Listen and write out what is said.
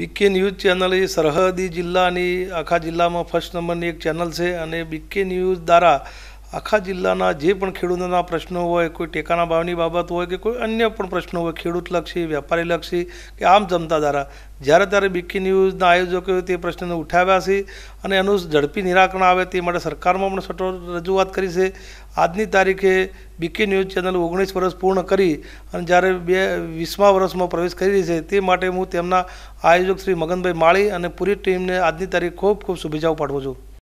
બીકે news channel એ સરહદી જિલ્લાની આખા જિલ્લામાં ફર્સ્ટ નંબરની એક ચેનલ છે અને બીકે ન્યૂઝ દ્વારા આખા જિલ્લાના જે પણ ખેડૂતોના પ્રશ્નો હોય કોઈ ટેકાના ભાવની બાબત હોય કે કોઈ અન્ય પણ પ્રશ્નો હોય ખેડૂત લક્ષી વેપારી લક્ષી કે આમ જમતા દ્વારા જ્યારે ત્યારે બીકી ન્યૂઝના આયોજકોએ તે પ્રશ્નને ઉઠાવ્યા છે અને એનું ઝડપી નિરાકરણ આવે તે માટે સરકારમાં પણ સઠોર રજૂઆત કરી છે આજની તારીખે બીકી ન્યૂઝ ચેનલ ઓગણીસ વર્ષ પૂર્ણ કરી અને જ્યારે બે વીસમા વર્ષમાં પ્રવેશ કરી રહી છે તે માટે હું તેમના આયોજક શ્રી મગનભાઈ માળી અને પૂરી ટીમને આજની તારીખ ખૂબ ખૂબ શુભેચ્છાઓ પાઠવું છું